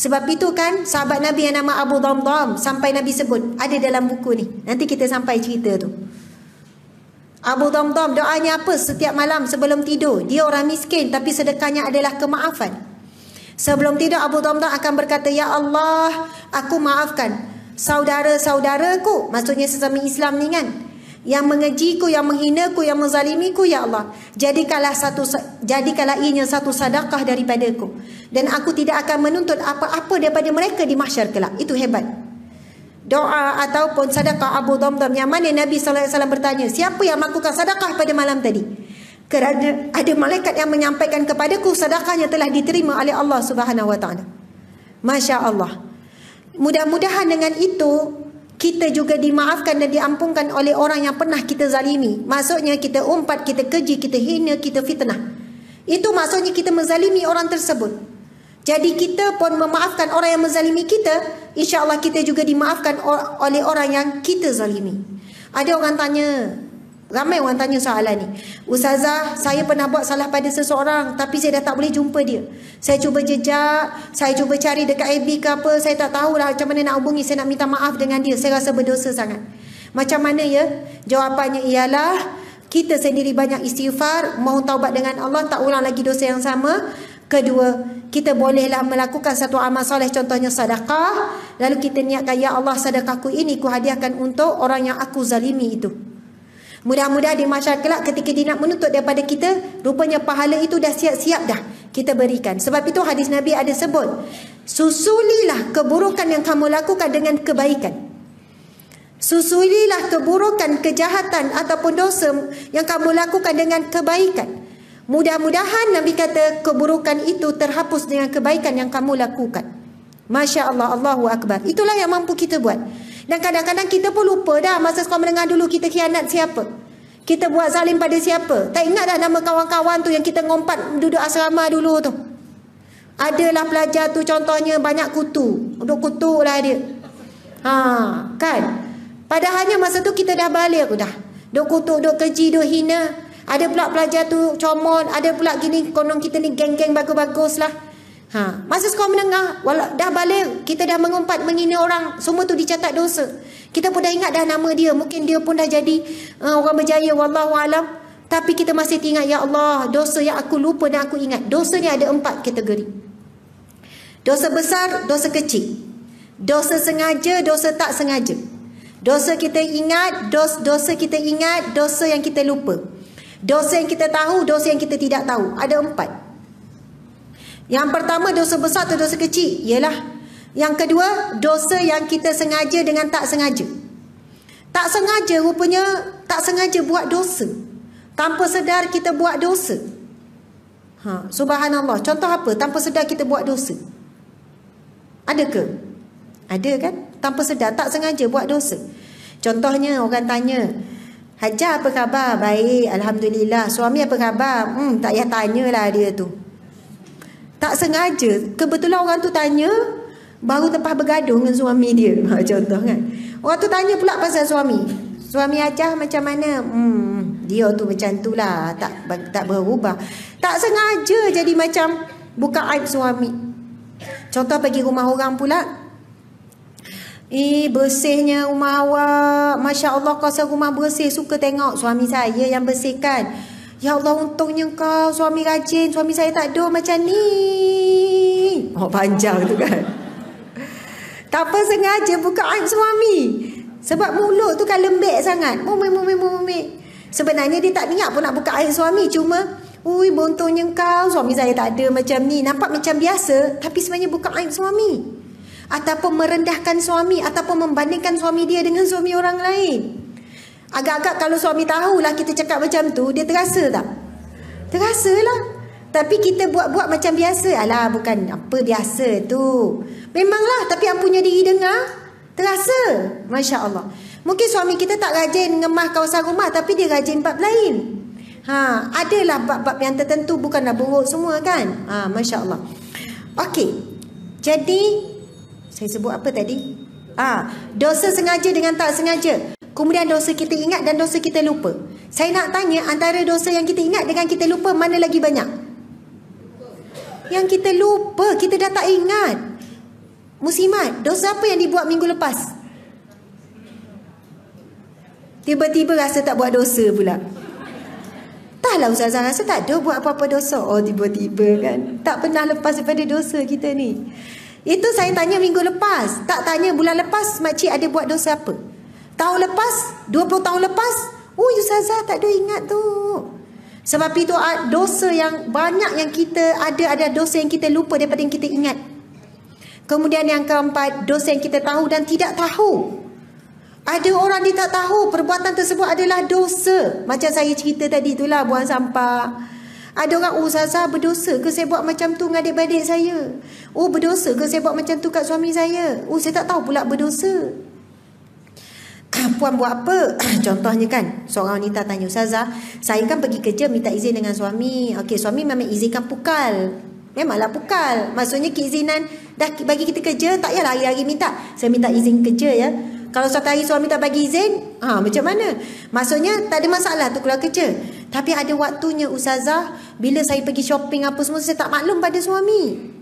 Sebab itu kan sahabat Nabi yang nama Abu Dhamdham sampai Nabi sebut ada dalam buku ni. Nanti kita sampai cerita tu. Abu Dhamdham doanya apa setiap malam sebelum tidur? Dia orang miskin tapi sedekahnya adalah kemaafan. Sebelum tidur Abu Dhamdham akan berkata, "Ya Allah, aku maafkan saudara-saudaraku." Maksudnya sesama Islam ni kan yang mengejiku, yang menghinaku, yang menzalimiku, ya Allah. Jadikanlah satu jadikanlah ianya satu sedekah daripadaku. Dan aku tidak akan menuntut apa-apa daripada mereka di mahsyar kelak. Itu hebat. Doa ataupun sadakah Abu Dhamdham yang mana Nabi saw bertanya, siapa yang melakukan sadakah pada malam tadi? Kerana ada malaikat yang menyampaikan kepadaku sadakahnya telah diterima oleh Allah Subhanahu Masya-Allah. Mudah-mudahan dengan itu kita juga dimaafkan dan diampunkan oleh orang yang pernah kita zalimi. Maksudnya kita umpat, kita keji, kita hina, kita fitnah. Itu maksudnya kita menzalimi orang tersebut. Jadi kita pun memaafkan orang yang menzalimi kita, insya-Allah kita juga dimaafkan oleh orang yang kita zalimi. Ada orang tanya, Ramai orang tanya soalan ni. Ustazah, saya pernah buat salah pada seseorang tapi saya dah tak boleh jumpa dia. Saya cuba jejak, saya cuba cari dekat AB ke apa, saya tak tahulah macam mana nak hubungi, saya nak minta maaf dengan dia. Saya rasa berdosa sangat. Macam mana ya? Jawapannya ialah kita sendiri banyak istighfar, mau taubat dengan Allah, tak ulang lagi dosa yang sama. Kedua, kita bolehlah melakukan satu amal soleh contohnya sedekah lalu kita niatkan ya Allah sedekahku ini kuhadiahkan untuk orang yang aku zalimi itu. Mudah-mudahan di masyarakat kelak ketika dia nak menuntut daripada kita, rupanya pahala itu dah siap-siap dah kita berikan. Sebab itu hadis Nabi ada sebut, susulilah keburukan yang kamu lakukan dengan kebaikan. Susulilah keburukan, kejahatan ataupun dosa yang kamu lakukan dengan kebaikan. Mudah-mudahan Nabi kata keburukan itu terhapus dengan kebaikan yang kamu lakukan. Masya Allah, Allahu Akbar. Itulah yang mampu kita buat. Dan kadang-kadang kita pun lupa dah masa sekolah menengah dulu kita khianat siapa. Kita buat zalim pada siapa. Tak ingat dah nama kawan-kawan tu yang kita ngompat duduk asrama dulu tu. Adalah pelajar tu contohnya banyak kutu. Duduk kutu lah dia. Ha, kan? Padahalnya masa tu kita dah balik dah. Duduk kutu, duduk keji, duduk hina. Ada pula pelajar tu comot. Ada pula gini konon kita ni geng-geng bagus-bagus lah. Ha, masa sekolah menengah, walau dah balik, kita dah mengumpat menghina orang, semua tu dicatat dosa. Kita pun dah ingat dah nama dia, mungkin dia pun dah jadi uh, orang berjaya, wallahu alam. Tapi kita masih ingat, ya Allah, dosa yang aku lupa dan aku ingat. Dosa ni ada empat kategori. Dosa besar, dosa kecil. Dosa sengaja, dosa tak sengaja. Dosa kita ingat, dos, dosa kita ingat, dosa yang kita lupa. Dosa yang kita tahu, dosa yang kita tidak tahu. Ada Empat. Yang pertama dosa besar atau dosa kecil? Ialah yang kedua dosa yang kita sengaja dengan tak sengaja. Tak sengaja rupanya tak sengaja buat dosa. Tanpa sedar kita buat dosa. Ha, subhanallah. Contoh apa? Tanpa sedar kita buat dosa. Ada ke? Ada kan? Tanpa sedar tak sengaja buat dosa. Contohnya orang tanya, Hajar apa khabar? Baik, Alhamdulillah. Suami apa khabar? Hmm, tak payah tanyalah dia tu. Tak sengaja, kebetulan orang tu tanya baru lepas bergaduh dengan suami dia. Contoh kan. Orang tu tanya pula pasal suami. Suami Acah macam mana? Hmm, dia tu macam tu lah. Tak, tak berubah. Tak sengaja jadi macam buka aib suami. Contoh pergi rumah orang pula. Eh, bersihnya rumah awak. Masya Allah, kawasan rumah bersih. Suka tengok suami saya yang bersihkan. Ya Allah untungnya kau suami rajin Suami saya tak ada macam ni Oh panjang tu kan Tak apa sengaja buka aib suami Sebab mulut tu kan lembek sangat Mumik mumik mumik Sebenarnya dia tak niat pun nak buka aib suami Cuma Ui untungnya kau suami saya tak ada macam ni Nampak macam biasa Tapi sebenarnya buka aib suami Ataupun merendahkan suami Ataupun membandingkan suami dia dengan suami orang lain Agak-agak kalau suami tahulah kita cakap macam tu, dia terasa tak? Terasa lah. Tapi kita buat-buat macam biasa. Alah, bukan apa biasa tu. Memanglah, tapi yang punya diri dengar, terasa. Masya Allah. Mungkin suami kita tak rajin ngemah kawasan rumah, tapi dia rajin bab lain. Ha, adalah bab-bab yang tertentu, bukanlah buruk semua kan? Ha, Masya Allah. okay jadi saya sebut apa tadi? Ah, ha, dosa sengaja dengan tak sengaja kemudian dosa kita ingat dan dosa kita lupa. Saya nak tanya antara dosa yang kita ingat dengan kita lupa mana lagi banyak? Yang kita lupa, kita dah tak ingat. Musimat, dosa apa yang dibuat minggu lepas? Tiba-tiba rasa tak buat dosa pula. Entahlah Ustazah rasa tak ada buat apa-apa dosa. Oh tiba-tiba kan. Tak pernah lepas daripada dosa kita ni. Itu saya tanya minggu lepas. Tak tanya bulan lepas makcik ada buat dosa apa? tahun lepas 20 tahun lepas Oh Ustazah tak ada ingat tu Sebab itu ah, dosa yang banyak yang kita ada Ada dosa yang kita lupa daripada yang kita ingat Kemudian yang keempat Dosa yang kita tahu dan tidak tahu ada orang dia tak tahu perbuatan tersebut adalah dosa. Macam saya cerita tadi itulah buang sampah. Ada orang, oh Zaza berdosa ke saya buat macam tu dengan adik-adik saya? Oh berdosa ke saya buat macam tu kat suami saya? Oh saya tak tahu pula berdosa puan buat apa? Contohnya kan, seorang wanita tanya Ustazah, saya kan pergi kerja minta izin dengan suami. Okey, suami memang izinkan pukal. Memanglah pukal. Maksudnya keizinan dah bagi kita kerja, tak payahlah hari-hari minta. Saya minta izin kerja ya. Kalau satu hari suami tak bagi izin, ha, macam mana? Maksudnya tak ada masalah tu keluar kerja. Tapi ada waktunya Ustazah, bila saya pergi shopping apa semua, saya tak maklum pada suami.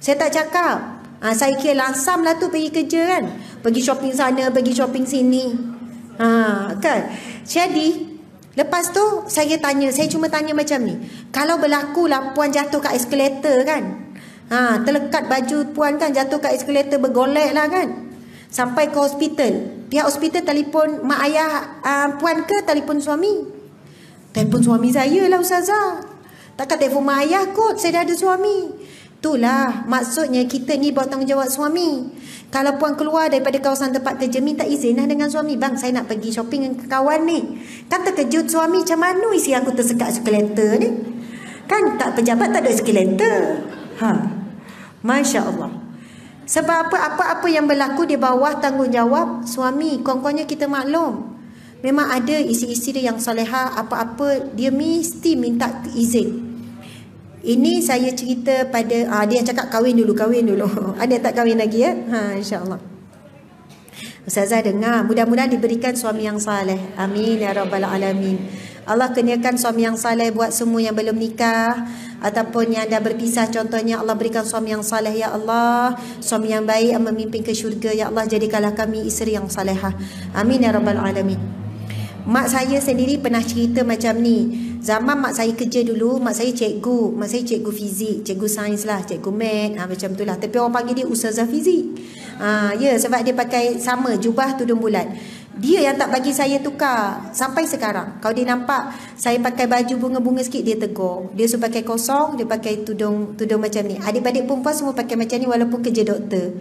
Saya tak cakap. Ha, saya kira langsam lah tu pergi kerja kan. Pergi shopping sana, pergi shopping sini. Ha, kan? Jadi, lepas tu saya tanya, saya cuma tanya macam ni. Kalau berlaku lah puan jatuh kat eskelator kan. Ha, terlekat baju puan kan jatuh kat eskelator bergolek lah kan. Sampai ke hospital. Pihak hospital telefon mak ayah uh, puan ke telefon suami? Telefon suami saya lah Ustazah. Takkan telefon mak ayah kot, saya dah ada suami. Itulah maksudnya kita ni buat tanggungjawab suami. Kalau puan keluar daripada kawasan tempat kerja, minta izinlah dengan suami. Bang, saya nak pergi shopping dengan kawan ni. Kan terkejut suami, macam mana isi aku tersekat skeletor ni? Kan tak pejabat, tak ada skeletor. Ha. Masya Allah. Sebab apa, apa-apa yang berlaku di bawah tanggungjawab suami. Kongkongnya kita maklum. Memang ada isi-isi dia yang soleha, apa-apa, dia mesti minta izin. Ini saya cerita pada ah, dia yang cakap kahwin dulu, kahwin dulu. Ada tak kahwin lagi ya? Ha, InsyaAllah. Ustazah dengar, mudah-mudahan diberikan suami yang saleh. Amin ya rabbal alamin. Allah kenyakan suami yang saleh buat semua yang belum nikah ataupun yang dah berpisah contohnya Allah berikan suami yang saleh ya Allah suami yang baik yang memimpin ke syurga ya Allah jadikanlah kami isteri yang salehah amin ya rabbal alamin mak saya sendiri pernah cerita macam ni Zaman mak saya kerja dulu, mak saya cikgu. Mak saya cikgu fizik, cikgu sains lah, cikgu mat, ha, macam tu lah. Tapi orang panggil dia usaha fizik. Ha, ya, yeah, sebab dia pakai sama, jubah tudung bulat. Dia yang tak bagi saya tukar sampai sekarang. Kalau dia nampak saya pakai baju bunga-bunga sikit, dia tegur. Dia suka pakai kosong, dia pakai tudung tudung macam ni. Adik-adik perempuan semua pakai macam ni walaupun kerja doktor.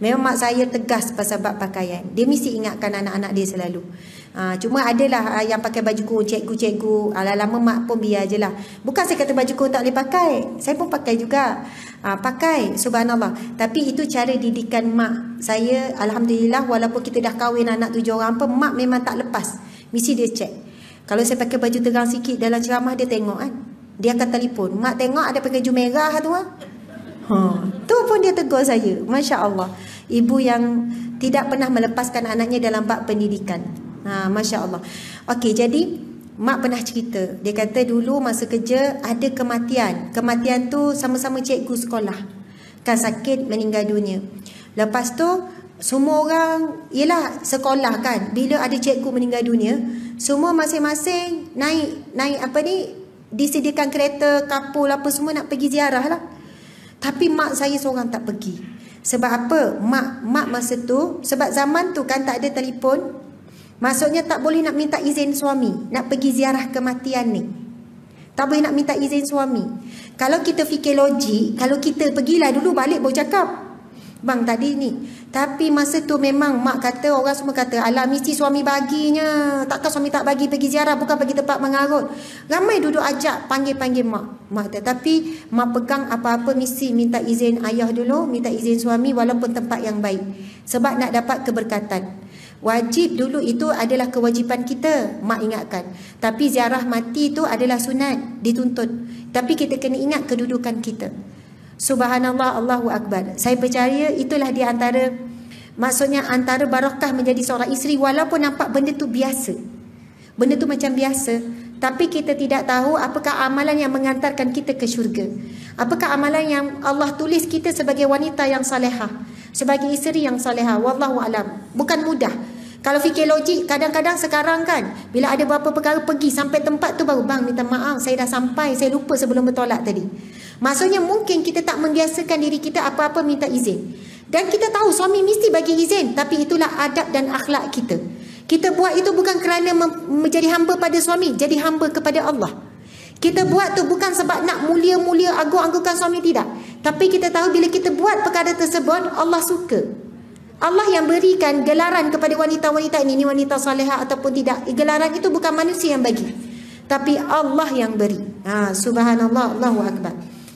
Memang mak saya tegas pasal bab pakaian. Dia mesti ingatkan anak-anak dia selalu. Ha, cuma adalah ha, yang pakai baju kurung cikgu-cikgu. Alah lama mak pun biar je lah. Bukan saya kata baju kurung tak boleh pakai. Saya pun pakai juga. Ha, pakai subhanallah. Tapi itu cara didikan mak. Saya Alhamdulillah walaupun kita dah kahwin anak tujuh orang pun mak memang tak lepas. Mesti dia cek. Kalau saya pakai baju terang sikit dalam ceramah dia tengok kan. Dia akan telefon. Mak tengok ada pakai baju merah tu lah. Ha, tu pun dia tegur saya. Masya Allah. Ibu yang tidak pernah melepaskan anaknya dalam bab pendidikan. Ha, Masya Allah. Okey, jadi Mak pernah cerita. Dia kata dulu masa kerja ada kematian. Kematian tu sama-sama cikgu sekolah. Kan sakit meninggal dunia. Lepas tu semua orang, yelah sekolah kan. Bila ada cikgu meninggal dunia, semua masing-masing naik, naik apa ni, disediakan kereta, kapul apa semua nak pergi ziarah lah. Tapi mak saya seorang tak pergi. Sebab apa? Mak mak masa tu, sebab zaman tu kan tak ada telefon. Maksudnya tak boleh nak minta izin suami nak pergi ziarah kematian ni. Tak boleh nak minta izin suami. Kalau kita fikir logik, kalau kita pergilah dulu balik baru cakap. Bang tadi ni Tapi masa tu memang mak kata Orang semua kata Alah mesti suami baginya Takkan suami tak bagi pergi ziarah Bukan pergi tempat mengarut Ramai duduk ajak Panggil-panggil mak Mak kata Tapi mak pegang apa-apa Mesti minta izin ayah dulu Minta izin suami Walaupun tempat yang baik Sebab nak dapat keberkatan Wajib dulu itu adalah kewajipan kita Mak ingatkan Tapi ziarah mati itu adalah sunat Dituntut Tapi kita kena ingat kedudukan kita Subhanallah Allahu Akbar. Saya percaya itulah di antara maksudnya antara barakah menjadi seorang isteri walaupun nampak benda tu biasa. Benda tu macam biasa tapi kita tidak tahu apakah amalan yang mengantarkan kita ke syurga. Apakah amalan yang Allah tulis kita sebagai wanita yang salehah, sebagai isteri yang salehah. Wallahu alam. Bukan mudah. Kalau fikir logik, kadang-kadang sekarang kan bila ada beberapa perkara pergi sampai tempat tu baru bang minta maaf saya dah sampai, saya lupa sebelum bertolak tadi. Maksudnya mungkin kita tak membiasakan diri kita apa-apa minta izin. Dan kita tahu suami mesti bagi izin. Tapi itulah adab dan akhlak kita. Kita buat itu bukan kerana menjadi hamba pada suami. Jadi hamba kepada Allah. Kita buat tu bukan sebab nak mulia-mulia agung-agungkan suami. Tidak. Tapi kita tahu bila kita buat perkara tersebut, Allah suka. Allah yang berikan gelaran kepada wanita-wanita ini. Ini wanita salihah ataupun tidak. Gelaran itu bukan manusia yang bagi. Tapi Allah yang beri. Ha, subhanallah. Allahu Akbar.